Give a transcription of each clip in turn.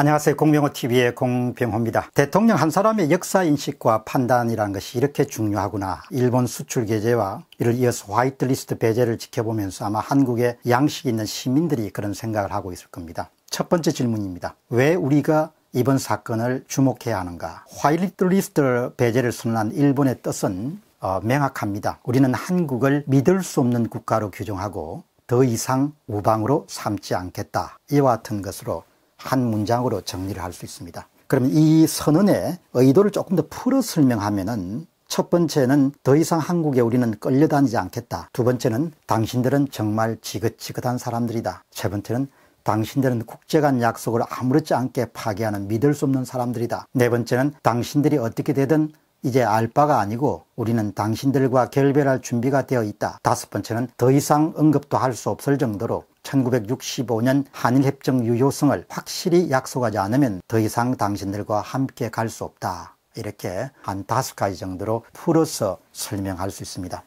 안녕하세요. 공병호TV의 공병호입니다. 대통령 한 사람의 역사인식과 판단이라는 것이 이렇게 중요하구나. 일본 수출 개제와 이를 이어서 화이트리스트 배제를 지켜보면서 아마 한국의 양식 있는 시민들이 그런 생각을 하고 있을 겁니다. 첫 번째 질문입니다. 왜 우리가 이번 사건을 주목해야 하는가? 화이트리스트 배제를 선언한 일본의 뜻은 어, 명확합니다. 우리는 한국을 믿을 수 없는 국가로 규정하고 더 이상 우방으로 삼지 않겠다. 이와 같은 것으로 한 문장으로 정리를 할 수 있습니다. 그럼 이 선언의 의도를 조금 더 풀어 설명하면은 첫 번째는 더 이상 한국에 우리는 끌려다니지 않겠다. 두 번째는 당신들은 정말 지긋지긋한 사람들이다. 세 번째는 당신들은 국제간 약속을 아무렇지 않게 파괴하는 믿을 수 없는 사람들이다. 네 번째는 당신들이 어떻게 되든 이제 알 바가 아니고 우리는 당신들과 결별할 준비가 되어 있다. 다섯 번째는 더 이상 언급도 할 수 없을 정도로 1965년 한일협정 유효성을 확실히 약속하지 않으면 더 이상 당신들과 함께 갈 수 없다. 이렇게 한 다섯 가지 정도로 풀어서 설명할 수 있습니다.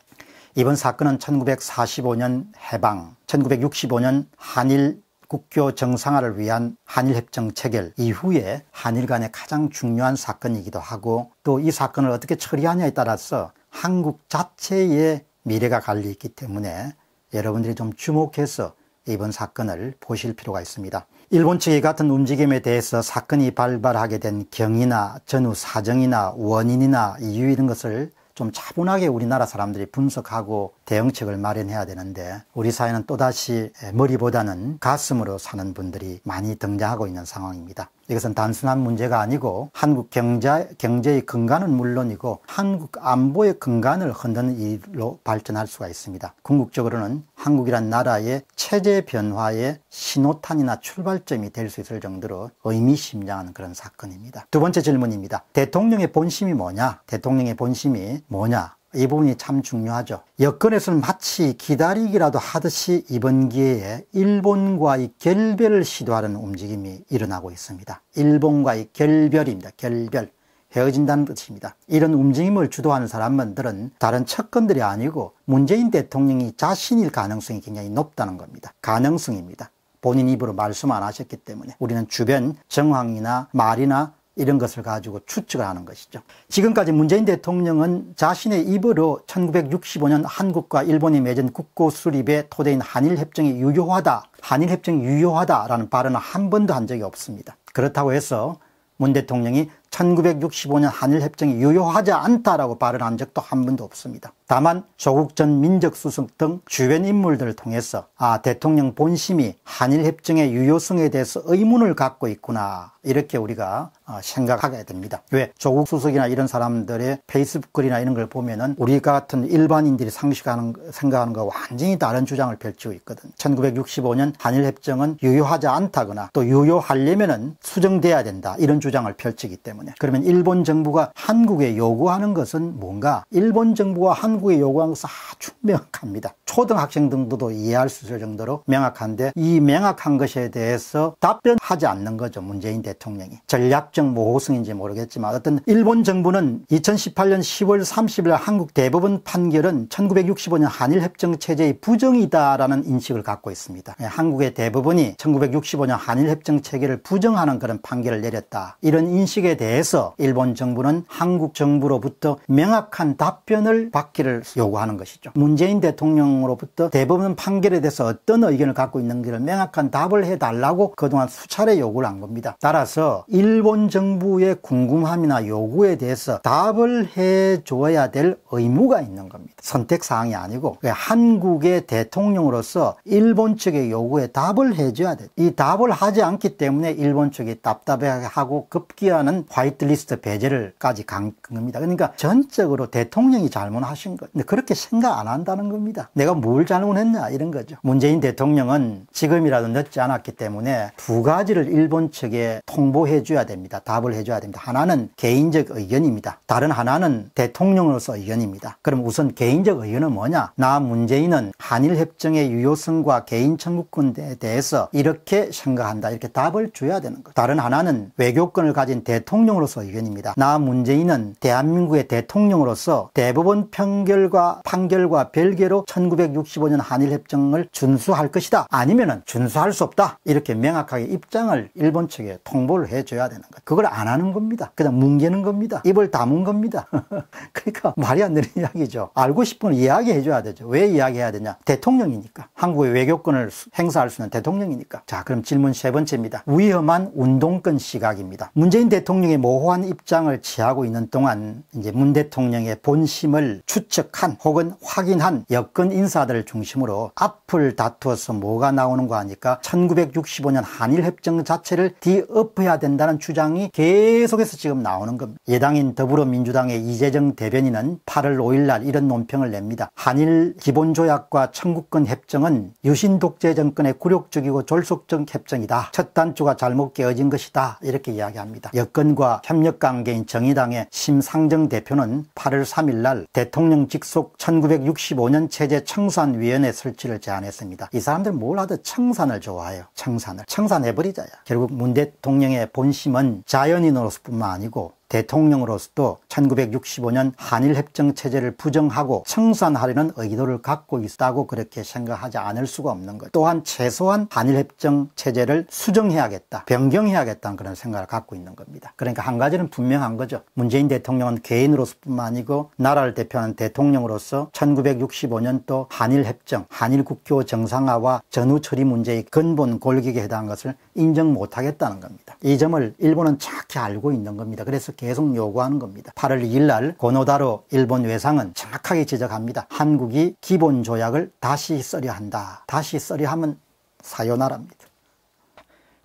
이번 사건은 1945년 해방, 1965년 한일 국교 정상화를 위한 한일협정 체결 이후에 한일 간의 가장 중요한 사건이기도 하고 또 이 사건을 어떻게 처리하냐에 따라서 한국 자체의 미래가 갈리 기 때문에 여러분들이 좀 주목해서 이번 사건을 보실 필요가 있습니다. 일본 측이 같은 움직임에 대해서 사건이 발발하게 된 경위나 전후 사정이나 원인이나 이유 이런 것을 좀 차분하게 우리나라 사람들이 분석하고 대응책을 마련해야 되는데 우리 사회는 또다시 머리보다는 가슴으로 사는 분들이 많이 등장하고 있는 상황입니다. 이것은 단순한 문제가 아니고 한국 경제, 경제의 근간은 물론이고 한국 안보의 근간을 흔드는 일로 발전할 수가 있습니다. 궁극적으로는 한국이란 나라의 체제 변화의 신호탄이나 출발점이 될 수 있을 정도로 의미심장한 그런 사건입니다. 두 번째 질문입니다. 대통령의 본심이 뭐냐? 대통령의 본심이 뭐냐 이 부분이 참 중요하죠 여건에서는 마치 기다리기라도 하듯이 이번 기회에 일본과의 결별을 시도하는 움직임이 일어나고 있습니다 일본과의 결별입니다 결별 헤어진다는 뜻입니다 이런 움직임을 주도하는 사람들은 다른 척건들이 아니고 문재인 대통령이 자신일 가능성이 굉장히 높다는 겁니다 가능성입니다 본인 입으로 말씀 안 하셨기 때문에 우리는 주변 정황이나 말이나 이런 것을 가지고 추측을 하는 것이죠. 지금까지 문재인 대통령은 자신의 입으로 1965년 한국과 일본이 맺은 국고 수립에 토대인 한일협정이 유효하다, 한일협정이 유효하다라는 발언을 한 번도 한 적이 없습니다. 그렇다고 해서 문 대통령이 1965년 한일협정이 유효하지 않다라고 발언한 적도 한 번도 없습니다. 다만 조국 전 민적수석 등 주변 인물들을 통해서 아 대통령 본심이 한일협정의 유효성에 대해서 의문을 갖고 있구나 이렇게 우리가 어, 생각하게 됩니다. 왜 조국 수석이나 이런 사람들의 페이스북 글이나 이런 걸 보면은 우리가 같은 일반인들이 상식하는 생각하는 거 완전히 다른 주장을 펼치고 있거든. 1965년 한일 협정은 유효하지 않다거나 또 유효하려면은 수정돼야 된다 이런 주장을 펼치기 때문에 그러면 일본 정부가 한국에 요구하는 것은 뭔가 일본 정부와 한국 한국이 요구한 것은 아주 명확합니다. 초등학생 정도도 이해할 수 있을 정도로 명확한데 이 명확한 것에 대해서 답변하지 않는 거죠. 문재인 대통령이. 전략적 모호성인지 모르겠지만 어떤 일본 정부는 2018년 10월 30일 한국 대법원 판결은 1965년 한일협정 체제의 부정이다라는 인식을 갖고 있습니다. 예, 한국의 대법원이 1965년 한일협정 체계를 부정하는 그런 판결을 내렸다. 이런 인식에 대해서 일본 정부는 한국 정부로부터 명확한 답변을 받기를 사퇴 요구하는 것이죠. 문재인 대통령으로부터 대법원 판결에 대해서 어떤 의견을 갖고 있는지를 명확한 답을 해달라고 그동안 수차례 요구를 한 겁니다. 따라서 일본 정부의 궁금함이나 요구에 대해서 답을 해줘야 될 의무가 있는 겁니다. 선택사항이 아니고 그 한국의 대통령으로서 일본 측의 요구에 답을 해줘야 돼. 이 답을 하지 않기 때문에 일본 측이 답답해하고 급기야는 화이트리스트 배제를까지 간 겁니다. 그러니까 전적으로 대통령이 잘못하신 거 근데 그렇게 생각 안 한다는 겁니다. 내가 뭘 잘못했냐 이런 거죠. 문재인 대통령은 지금이라도 늦지 않았기 때문에 두 가지를 일본 측에 통보해 줘야 됩니다. 답을 해 줘야 됩니다. 하나는 개인적 의견입니다. 다른 하나는 대통령으로서 의견입니다. 그럼 우선 개인적 의견은 뭐냐? 나 문재인은 한일 협정의 유효성과 개인 청구권에 대해서 이렇게 생각한다. 이렇게 답을 줘야 되는 거. 다른 하나는 외교권을 가진 대통령으로서 의견입니다. 나 문재인은 대한민국의 대통령으로서 대법원 평 판결과 판결과 별개로 1965년 한일협정을 준수할 것이다 아니면은 준수할 수 없다 이렇게 명확하게 입장을 일본 측에 통보를 해줘야 되는 거예요 그걸 안 하는 겁니다 그냥 뭉개는 겁니다 입을 다문 겁니다 그러니까 말이 안 되는 이야기죠 알고 싶은 걸 이야기해줘야 되죠 왜 이야기해야 되냐 대통령이니까 한국의 외교권을 행사할 수 있는 대통령이니까 자 그럼 질문 세 번째입니다 위험한 운동권 시각입니다 문재인 대통령의 모호한 입장을 취하고 있는 동안 이제 문 대통령의 본심을 추 추측한 혹은 확인한 여권 인사들 을 중심으로 앞을 다투어서 뭐가 나오는가 하니까 1965년 한일협정 자체를 뒤엎어야 된다는 주장이 계속해서 지금 나오는 겁니다. 예당인 더불어민주당의 이재정 대변인은 8월 5일날 이런 논평을 냅니다. 한일 기본조약과 청구권 협정은 유신 독재 정권의 굴욕적이고 졸속적 협정이다. 첫 단추가 잘못 깨어진 것이다. 이렇게 이야기합니다. 여권과 협력관계인 정의당의 심상정 대표는 8월 3일날 대통령 대통령 직속 1965년 체제 청산위원회 설치를 제안했습니다. 이 사람들 뭘 하든 청산을 좋아해요. 청산을. 청산해버리자야. 결국 문 대통령의 본심은 자연인으로서뿐만 아니고 대통령으로서도 1965년 한일협정체제를 부정하고 청산하려는 의도를 갖고 있다고 그렇게 생각하지 않을 수가 없는 것 또한 최소한 한일협정체제를 수정해야겠다 변경해야겠다는 그런 생각을 갖고 있는 겁니다 그러니까 한 가지는 분명한 거죠 문재인 대통령은 개인으로서 뿐만 아니고 나라를 대표하는 대통령으로서 1965년 도 한일협정 한일국교 정상화와 전후 처리 문제의 근본 골격에 해당한 것을 인정 못하겠다는 겁니다 이 점을 일본은 착히 알고 있는 겁니다 그래서 계속 요구하는 겁니다. 8월 2일 날 고노다로 일본 외상은 정확하게 지적합니다. 한국이 기본 조약을 다시 써려 한다. 다시 써려 하면 사요나라입니다.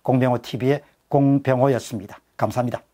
공병호 TV의 공병호였습니다. 감사합니다.